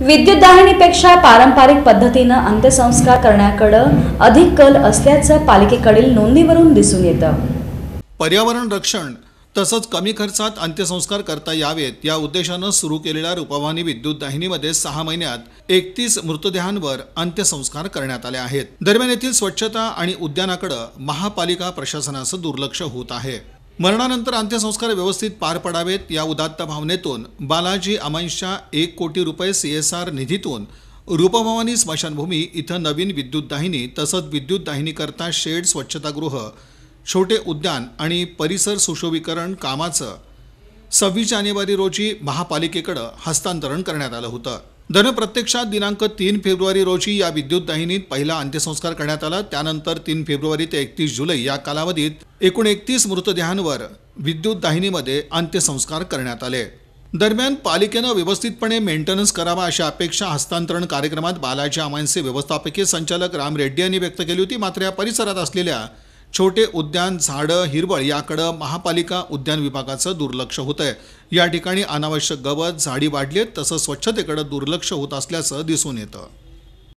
विद्युत दाहिणीपेक्षा पारंपरिक पद्धतीनं अंत्यसंस्कार करण्याकडं अधिक कल असल्याचं पालिकेकडील नोंदीवरून दिसून येतं पर्यावरण रक्षण तसंच कमी खर्चात अंत्यसंस्कार करता यावेत या उद्देशानं सुरू केलेल्या रूपवाहिनी विद्युत दाहिनीमध्ये सहा महिन्यात एकतीस मृतदेहांवर अंत्यसंस्कार करण्यात आले आहेत दरम्यान येथील स्वच्छता आणि उद्यानाकडे महापालिका प्रशासनाचं दुर्लक्ष होत आहे मरणानंतर अंत्यसंस्कार व्यवस्थित पार पडावेत या उदात्त भावनेतून बालाजी अमाईशा एक कोटी रुपये सी एस आर निधीतून रूपभवानी स्मशानभूमी इथं नवीन विद्युत दाहिनी तसंच विद्युत दाहिनीकरता शेड स्वच्छतागृह छोटे उद्यान आणि परिसर सुशोभीकरण कामाचं सव्वीस जानेवारी रोजी महापालिकेकडं हस्तांतरण करण्यात आलं होतं प्रत्यक्षात दिनांक तीन फेब्रुवारी रोजी या विद्युत दाहिनीत पहिला अंत्यसंस्कार करण्यात आला त्यानंतर तीन फेब्रुवारी ते एकतीस जुलै या कालावधीत एकूण एकतीस मृतदेहांवर विद्युत दाहिनीमध्ये अंत्यसंस्कार करण्यात आले दरम्यान पालिकेनं व्यवस्थितपणे मेंटेनन्स करावा अशा अपेक्षा हस्तांतरण कार्यक्रमात बालाजी अमायनचे व्यवस्थापकीय संचालक राम रेड्डी यांनी व्यक्त केली होती मात्र या परिसरात असलेल्या छोटे उद्यान झाडं हिरवळ याकडं महापालिका उद्यान विभागाचं दुर्लक्ष होतं आहे या ठिकाणी अनावश्यक गवत झाडी वाढलीत आहेत तसंच स्वच्छतेकडं दुर्लक्ष होत असल्याचं दिसून येतं